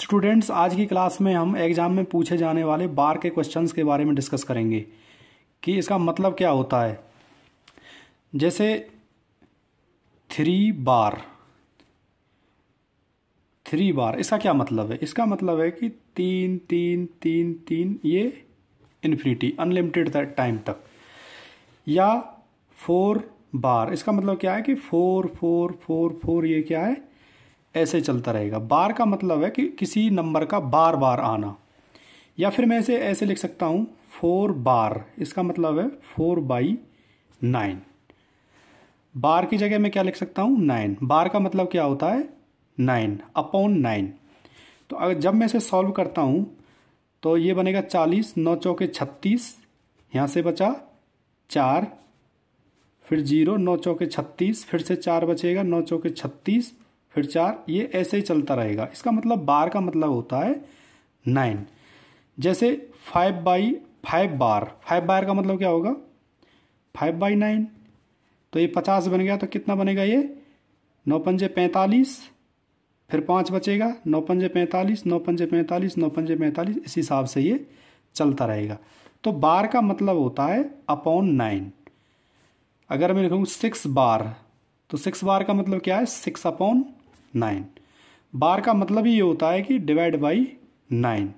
students आज की class में हम एग्जाम में पूछे जाने वाले बार के क्वेश्चंस के बारे में डिस्कस करेंगे कि इसका मतलब क्या होता है जैसे थ्री बार थ्री बार इसका क्या मतलब है इसका मतलब है कि तीन तीन तीन तीन ये इन्फिनिटी अनलिमिटेड टाइम तक या फोर बार इसका मतलब क्या है कि फोर फोर फोर फोर ये क्या है ऐसे चलता रहेगा बार का मतलब है कि किसी नंबर का बार बार आना या फिर मैं इसे ऐसे लिख सकता हूँ फोर बार इसका मतलब है फोर बाई नाइन बार की जगह मैं क्या लिख सकता हूँ नाइन बार का मतलब क्या होता है नाइन अपॉन नाइन तो अगर जब मैं इसे सॉल्व करता हूँ तो ये बनेगा चालीस नौ चौके छत्तीस यहाँ से बचा चार फिर जीरो नौ चौके छत्तीस फिर से चार बचेगा नौ चौके छत्तीस फिर चार ये ऐसे ही चलता रहेगा इसका मतलब बार का मतलब होता है नाइन जैसे five by five bar five bar का मतलब क्या होगा फाइव बाई नाइन तो ये पचास बन गया तो कितना बनेगा ये नौ पंजे पैंतालीस फिर पाँच बचेगा नौ पंजे पैंतालीस नौ पंजे पैंतालीस नौ पंजे पैंतालीस इस हिसाब से ये चलता रहेगा तो बार का मतलब होता है अपॉन नाइन अगर मैं लिखूँ सिक्स बार तो सिक्स बार का मतलब क्या है सिक्स अपॉन नाइन बार का मतलब ये होता है कि डिवाइड बाई नाइन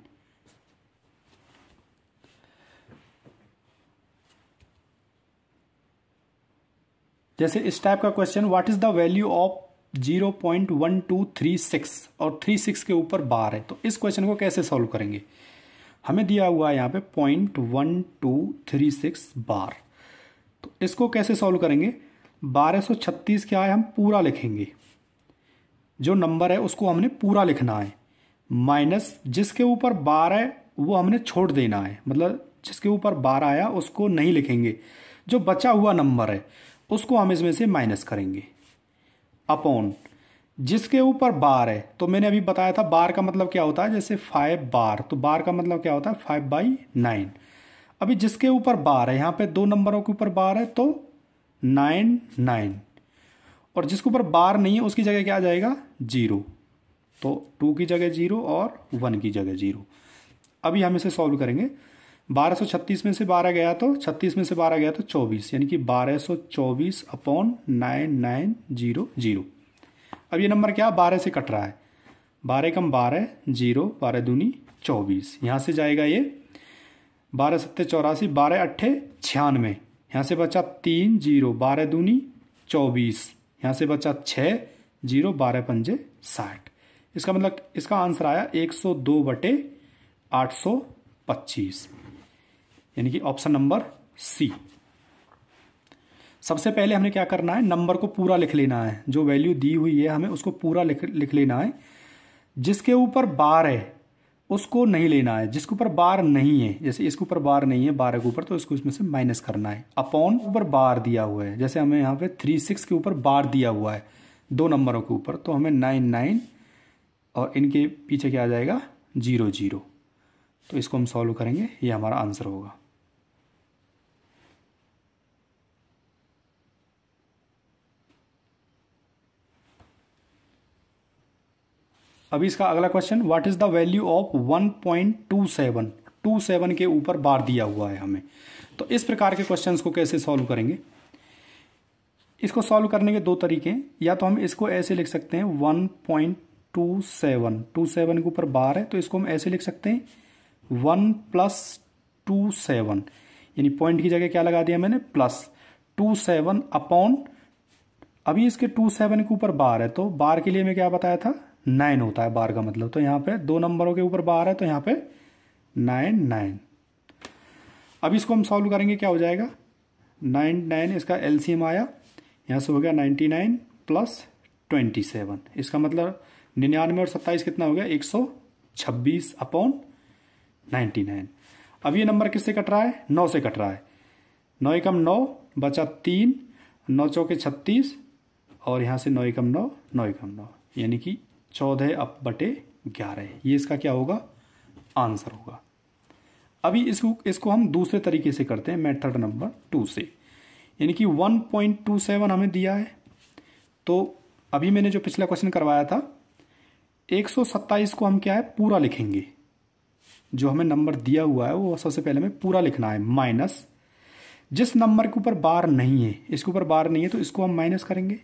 जैसे इस टाइप का question what is the value of zero point one two three six और थ्री सिक्स के ऊपर बार है तो इस क्वेश्चन को कैसे सॉल्व करेंगे हमें दिया हुआ है यहां पे point one two three six bar तो इसको कैसे सॉल्व करेंगे बारह छत्तीस क्या है हम पूरा लिखेंगे जो नंबर है उसको हमने पूरा लिखना है माइनस जिसके ऊपर बारह है वो हमने छोड़ देना है मतलब जिसके ऊपर बारह आया उसको नहीं लिखेंगे जो बचा हुआ नंबर है उसको हम इसमें से माइनस करेंगे अपॉन जिसके ऊपर बार है तो मैंने अभी बताया था बार का मतलब क्या होता है जैसे फाइव बार तो बार का मतलब क्या होता है फाइव बाई नाइन अभी जिसके ऊपर बार है यहाँ पे दो नंबरों के ऊपर बार है तो नाइन नाइन और जिसके ऊपर बार नहीं है उसकी जगह क्या आ जाएगा जीरो तो टू की जगह जीरो और वन की जगह जीरो अभी हम इसे सॉल्व करेंगे 1236 में से 12 गया तो 36 में से 12 गया तो 24 यानी कि 1224 upon nine nine zero zero अब ये नंबर क्या बारह से कट रहा है बारह कम बारह जीरो बारह दूनी चौबीस यहाँ से जाएगा ये बारह सत्ते चौरासी बारह अट्ठे छियानवे यहाँ से बचा तीन जीरो बारह दूनी चौबीस यहाँ से बचा छः जीरो बारह पंजे साठ इसका मतलब इसका आंसर आया एक सौ दो बटे आठ सौ पच्चीस यानी कि ऑप्शन नंबर सी सबसे पहले हमने क्या करना है नंबर को पूरा लिख लेना है जो वैल्यू दी हुई है हमें उसको पूरा लिख लिख लेना है जिसके ऊपर बार है उसको नहीं लेना है जिसके ऊपर बार नहीं है जैसे इसके ऊपर बार नहीं है बारह के ऊपर तो इसको इसमें से माइनस करना है अपॉन ऊपर बार दिया हुआ है जैसे हमें यहाँ पे थ्री सिक्स के ऊपर बार दिया हुआ है दो नंबरों के ऊपर तो हमें नाइन नाइन और इनके पीछे क्या आ जाएगा जीरो जीरो तो इसको हम सॉल्व करेंगे ये हमारा आंसर होगा अभी इसका अगला question what is the value of 1.27 27 के ऊपर बार दिया हुआ है हमें तो इस प्रकार के क्वेश्चंस को कैसे सॉल्व करेंगे इसको सॉल्व करने के दो तरीके हैं या तो हम इसको ऐसे लिख सकते हैं 1.27 सेवन के ऊपर बार है तो इसको हम ऐसे लिख सकते हैं वन प्लस टू सेवन यानी पॉइंट की जगह क्या लगा दिया मैंने प्लस टू सेवन अपॉन अभी इसके टू सेवन के ऊपर बार है तो बार के लिए मैं क्या बताया था नाइन होता है बार का मतलब तो यहाँ पे दो नंबरों के ऊपर बार है तो यहाँ पे नाइन नाइन अब इसको हम सॉल्व करेंगे क्या हो जाएगा नाइन नाइन इसका एलसीएम आया यहाँ से हो गया ninety nine plus twenty seven इसका मतलब निन्यानवे और सत्ताईस कितना हो गया एक सौ छब्बीस अपॉन नाइन्टी नाइन अब ये नंबर किससे कट रहा है नौ से कट रहा है नौ एकम नौ बचा तीन नौ चौके छत्तीस और यहाँ से नौ एकम नौ नौ एकम नौ यानी कि चौदह अप बटे ग्यारह ये इसका क्या होगा आंसर होगा अभी इसको इसको हम दूसरे तरीके से करते हैं मेथड नंबर टू से यानी कि 1.27 हमें दिया है तो अभी मैंने जो पिछला क्वेश्चन करवाया था सत्ताईस को हम क्या है पूरा लिखेंगे जो हमें नंबर दिया हुआ है वो सबसे पहले हमें पूरा लिखना है माइनस जिस नंबर के ऊपर बार नहीं है इसके ऊपर बार नहीं है तो इसको हम माइनस करेंगे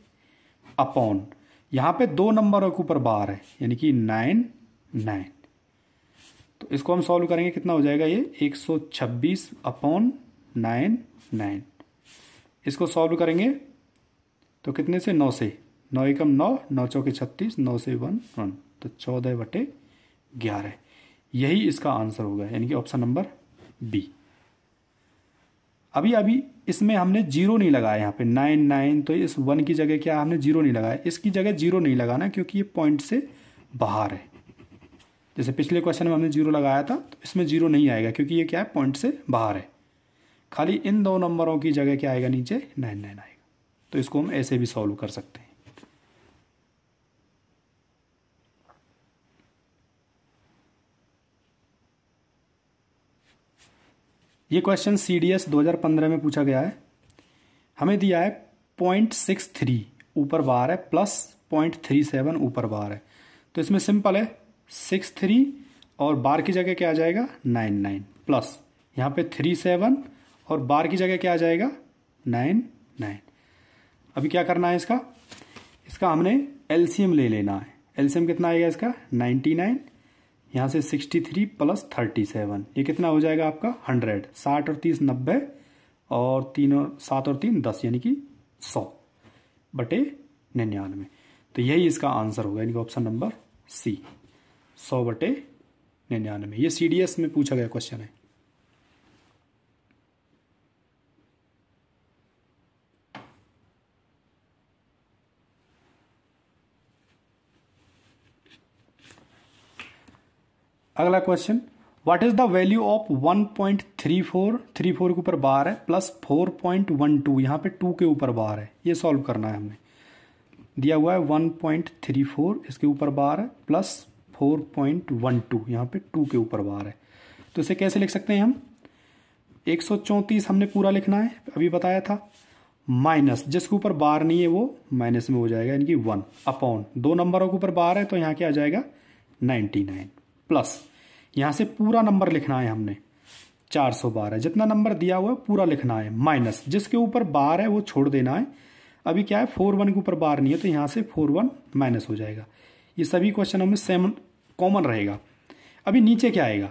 अपॉन यहाँ पे दो नंबरों के ऊपर बार है यानी कि नाइन नाइन तो इसको हम सॉल्व करेंगे कितना हो जाएगा ये एक छब्बीस अपॉन नाइन नाइन इसको सॉल्व करेंगे तो कितने से नौ से नौ एकम नौ नौ चौके छत्तीस नौ से वन वन तो चौदह बटे ग्यारह यही इसका आंसर होगा यानी कि ऑप्शन नंबर बी अभी अभी इसमें हमने जीरो नहीं लगाया यहाँ पे नाइन नाइन तो इस वन की जगह क्या हमने जीरो नहीं लगाया इसकी जगह जीरो नहीं लगाना क्योंकि ये पॉइंट से बाहर है जैसे पिछले क्वेश्चन में हमने जीरो लगाया था तो इसमें जीरो नहीं आएगा क्योंकि ये क्या है पॉइंट से बाहर है खाली इन दो नंबरों की जगह क्या आएगा नीचे नाइन नाइन आएगा तो इसको हम ऐसे भी सॉल्व कर सकते हैं ये क्वेश्चन सी डी एस दो हज़ार पंद्रह में पूछा गया है हमें दिया है पॉइंट सिक्स थ्री ऊपर बार है प्लस पॉइंट थ्री सेवन ऊपर बार है तो इसमें सिंपल है सिक्स थ्री और बार की जगह क्या आ जाएगा नाइन नाइन प्लस यहाँ पे थ्री सेवन और बार की जगह क्या आ जाएगा नाइन नाइन अभी क्या करना है इसका इसका हमने एल्सीयम ले लेना है एल्सीयम कितना आएगा इसका नाइन्टी नाइन यहाँ से 63 प्लस 37 ये कितना हो जाएगा आपका 100 60 और 30 90 और तीन और सात और तीन दस यानी कि सौ बटे निन्यानवे तो यही इसका आंसर होगा यानी कि ऑप्शन नंबर सी सौ बटे निन्यानवे ये सी में पूछा गया क्वेश्चन है अगला question what is the value of 1.34 four के ऊपर बार है प्लस 4.12 यहाँ पर टू के ऊपर बार है ये सॉल्व करना है हमने दिया हुआ है 1.34 इसके ऊपर बार है प्लस 4.12 यहाँ पर टू के ऊपर बार है तो इसे कैसे लिख सकते हैं हम एक हमने पूरा लिखना है अभी बताया था माइनस जिसके ऊपर बार नहीं है वो माइनस में हो जाएगा यानी कि वन अपॉन दो नंबरों के ऊपर बार है तो यहाँ क्या आ जाएगा नाइन्टी नाइन प्लस यहाँ से पूरा नंबर लिखना है हमने 412 जितना नंबर दिया हुआ है पूरा लिखना है माइनस जिसके ऊपर बार है वो छोड़ देना है अभी क्या है फोर वन के ऊपर बार नहीं है तो यहाँ से फोर वन माइनस हो जाएगा ये सभी क्वेश्चनों में सेम कॉमन रहेगा अभी नीचे क्या आएगा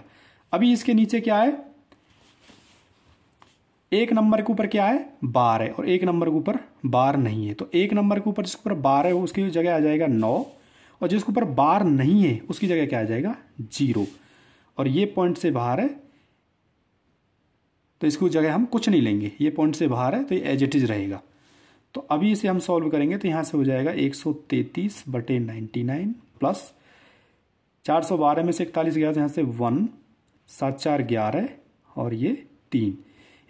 अभी इसके नीचे क्या है एक नंबर के ऊपर क्या है बार है और एक नंबर के ऊपर बार नहीं है तो एक नंबर के ऊपर जिसके ऊपर बार है उसकी जगह आ जाएगा नौ और जिसके ऊपर बार नहीं है उसकी जगह क्या आ जाएगा जीरो और ये पॉइंट से बाहर है तो इसको जगह हम कुछ नहीं लेंगे ये पॉइंट से बाहर है तो ये एज इट इज रहेगा तो अभी इसे हम सॉल्व करेंगे तो यहाँ से हो जाएगा 133 बटे 99 प्लस 412 में से इकतालीस गया तो यहाँ से वन सात चार ग्यारह और ये तीन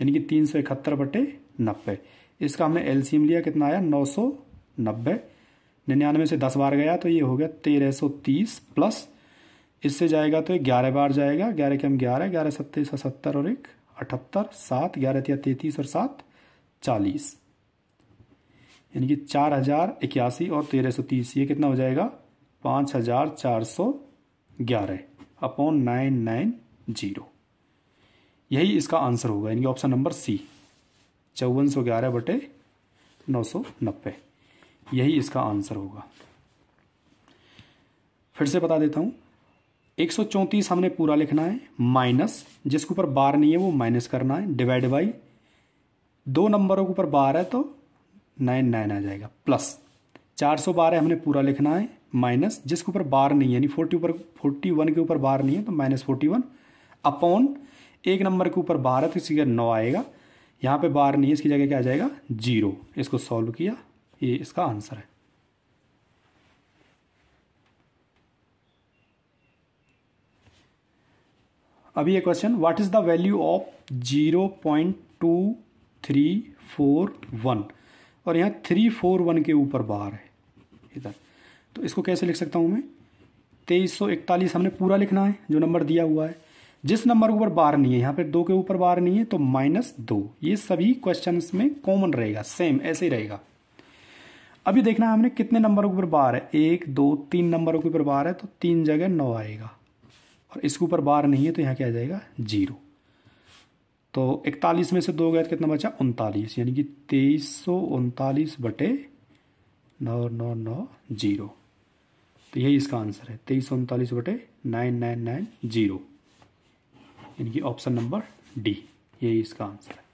यानी कि तीन सौ इकहत्तर बटे नब्बे इसका हमने एलसीएम लिया कितना आया नौ सौ नब्बे निन्यानवे से दस बार गया तो ये हो गया तेरह सौ तीस प्लस इससे जाएगा तो ग्यारह बार जाएगा ग्यारह के हम ग्यारह ग्यारह सत्ते सत्तर और एक अठहत्तर सात ग्यारह तिया तैतीस और सात चालीस यानी कि चार हजार इक्यासी और तेरह सौ तीस ये कितना हो जाएगा पाँच हजार चार सौ ग्यारह अपॉन नाइन नाइन जीरो यही इसका आंसर होगा यानी ऑप्शन नंबर सी चौवन सौ ग्यारह बटे नौ सौ नब्बे यही इसका आंसर होगा फिर से बता देता हूँ एक सौ चौंतीस हमने पूरा लिखना है माइनस जिसके ऊपर बार नहीं है वो माइनस करना है डिवाइड बाई दो नंबरों के ऊपर बार है तो नाइन नाइन आ जाएगा प्लस चार सौ बारह हमने पूरा लिखना है माइनस जिसके ऊपर बार नहीं है यानी फोर्टी ऊपर फोर्टी वन के ऊपर बार नहीं है तो माइनस फोर्टी वन अपॉन एक नंबर के ऊपर बार है तो इसी जगह नौ आएगा यहाँ पे बार नहीं है इसकी जगह क्या आ जाएगा जीरो इसको सॉल्व किया ये इसका आंसर है अभी ये question what is the value of zero point two three four one और यहां थ्री फोर वन के ऊपर बाहर है इधर तो इसको कैसे लिख सकता हूं मैं तेईस सौ इकतालीस हमने पूरा लिखना है जो नंबर दिया हुआ है जिस नंबर के ऊपर बार नहीं है यहाँ पे दो के ऊपर बार नहीं है तो माइनस दो ये सभी क्वेश्चन में कॉमन रहेगा सेम ऐसे ही रहेगा अभी देखना है हमने कितने नंबरों के ऊपर बार है एक दो तीन नंबरों के ऊपर बार है तो तीन जगह नौ आएगा और इसके ऊपर बार नहीं है तो यहाँ क्या आ जाएगा जीरो तो इकतालीस में से दो गए तो कितना बचा उनतालीस यानी कि तेईस सौ उनतालीस बटे नौ नौ नौ जीरो तो यही इसका आंसर है तेईस सौ उनतालीस बटे नाइन नाइन नाइन जीरो यानी कि ऑप्शन नंबर डी यही इसका आंसर है